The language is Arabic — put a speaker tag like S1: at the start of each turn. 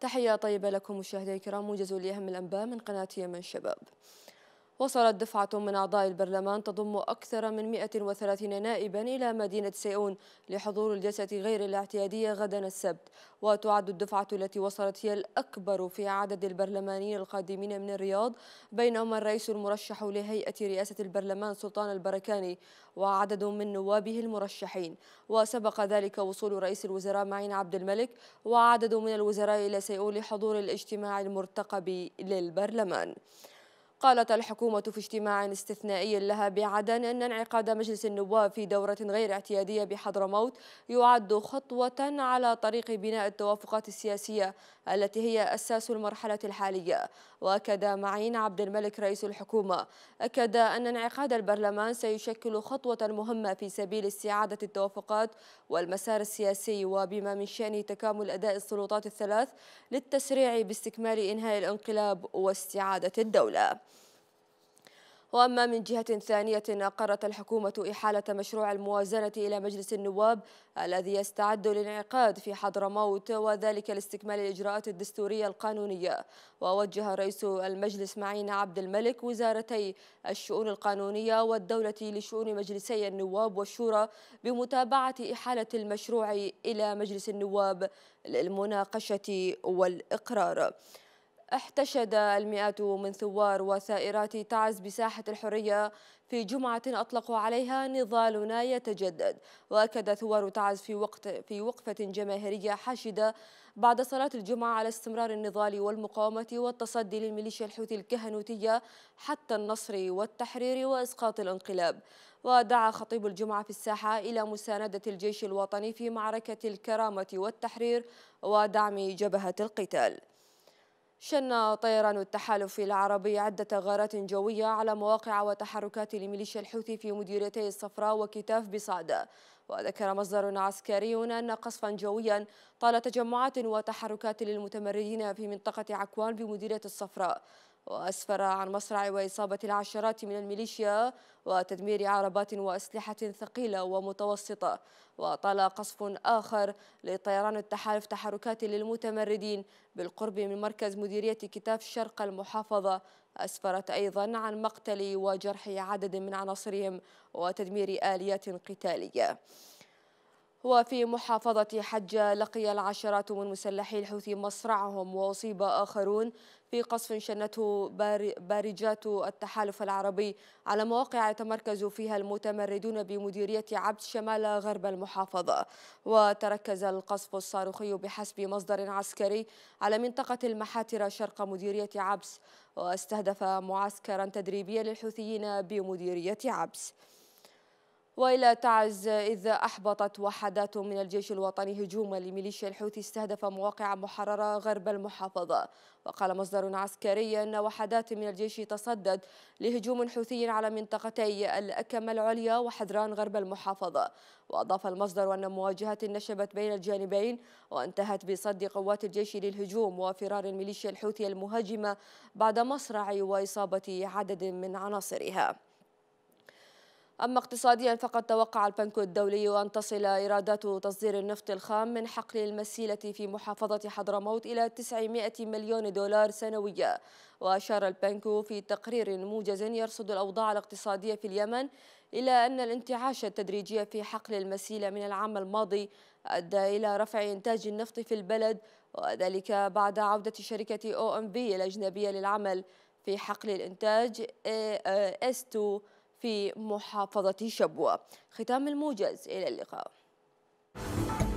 S1: تحية طيبة لكم مشاهدي الكرام موجز لأهم الأنباء من قناة يمن شباب وصلت دفعة من أعضاء البرلمان تضم أكثر من 130 نائبا إلى مدينة سيئون لحضور الجلسة غير الاعتيادية غدا السبت وتعد الدفعة التي وصلت هي الأكبر في عدد البرلمانيين القادمين من الرياض بينهم الرئيس المرشح لهيئة رئاسة البرلمان سلطان البركاني وعدد من نوابه المرشحين وسبق ذلك وصول رئيس الوزراء معين عبد الملك وعدد من الوزراء إلى سيئون لحضور الاجتماع المرتقب للبرلمان قالت الحكومة في اجتماع استثنائي لها بعدن أن انعقاد مجلس النواب في دورة غير اعتيادية بحضرموت يعد خطوة على طريق بناء التوافقات السياسية التي هي أساس المرحلة الحالية وأكد معين عبد الملك رئيس الحكومة أكد أن انعقاد البرلمان سيشكل خطوة مهمة في سبيل استعادة التوافقات والمسار السياسي وبما من شأنه تكامل أداء السلطات الثلاث للتسريع باستكمال إنهاء الانقلاب واستعادة الدولة وأما من جهة ثانية أقرت الحكومة إحالة مشروع الموازنة إلى مجلس النواب الذي يستعد للانعقاد في حضرموت وذلك لاستكمال الإجراءات الدستورية القانونية ووجه رئيس المجلس معين عبد الملك وزارتي الشؤون القانونية والدولة لشؤون مجلسي النواب والشورى بمتابعة إحالة المشروع إلى مجلس النواب للمناقشة والإقرار احتشد المئات من ثوار وثائرات تعز بساحة الحرية في جمعة أطلقوا عليها نضالنا يتجدد وأكد ثوار تعز في, وقت في وقفة جماهيرية حاشدة بعد صلاة الجمعة على استمرار النضال والمقاومة والتصدي للميليشيا الحوثي الكهنوتية حتى النصر والتحرير وإسقاط الانقلاب ودعا خطيب الجمعة في الساحة إلى مساندة الجيش الوطني في معركة الكرامة والتحرير ودعم جبهة القتال شن طيران التحالف العربي عدة غارات جوية على مواقع وتحركات لميليشيا الحوثي في مديريتي الصفراء وكتاف بصعدة وذكر مصدر عسكري أن قصفا جويا طال تجمعات وتحركات للمتمردين في منطقة عكوان بمديرية الصفراء وأسفر عن مصرع وإصابة العشرات من الميليشيا وتدمير عربات وأسلحة ثقيلة ومتوسطة وطال قصف آخر لطيران التحالف تحركات للمتمردين بالقرب من مركز مديرية كتاب شرق المحافظة أسفرت أيضا عن مقتل وجرح عدد من عناصرهم وتدمير آليات قتالية وفي محافظة حجة لقي العشرات من مسلحي الحوثي مصرعهم وأصيب آخرون في قصف شنته بارجات التحالف العربي على مواقع يتمركز فيها المتمردون بمديرية عبد شمال غرب المحافظة وتركز القصف الصاروخي بحسب مصدر عسكري على منطقة المحاتر شرق مديرية عبس واستهدف معسكرا تدريبيا للحوثيين بمديرية عبس وإلى تعز إذ أحبطت وحدات من الجيش الوطني هجوما لميليشيا الحوثي استهدف مواقع محررة غرب المحافظة وقال مصدر عسكري أن وحدات من الجيش تصدد لهجوم حوثي على منطقتي الأكمة العليا وحذران غرب المحافظة وأضاف المصدر أن مواجهات نشبت بين الجانبين وانتهت بصد قوات الجيش للهجوم وفرار الميليشيا الحوثي المهاجمة بعد مصرع وإصابة عدد من عناصرها أما اقتصاديا فقد توقع البنك الدولي أن تصل إيرادات تصدير النفط الخام من حقل المسيلة في محافظة حضرموت إلى 900 مليون دولار سنويا وأشار البنك في تقرير موجز يرصد الأوضاع الاقتصادية في اليمن إلى أن الانتعاش التدريجي في حقل المسيلة من العام الماضي أدى إلى رفع إنتاج النفط في البلد وذلك بعد عودة شركة أو أم بي الأجنبية للعمل في حقل الإنتاج اس 2 في محافظة شبوة ختام الموجز إلى اللقاء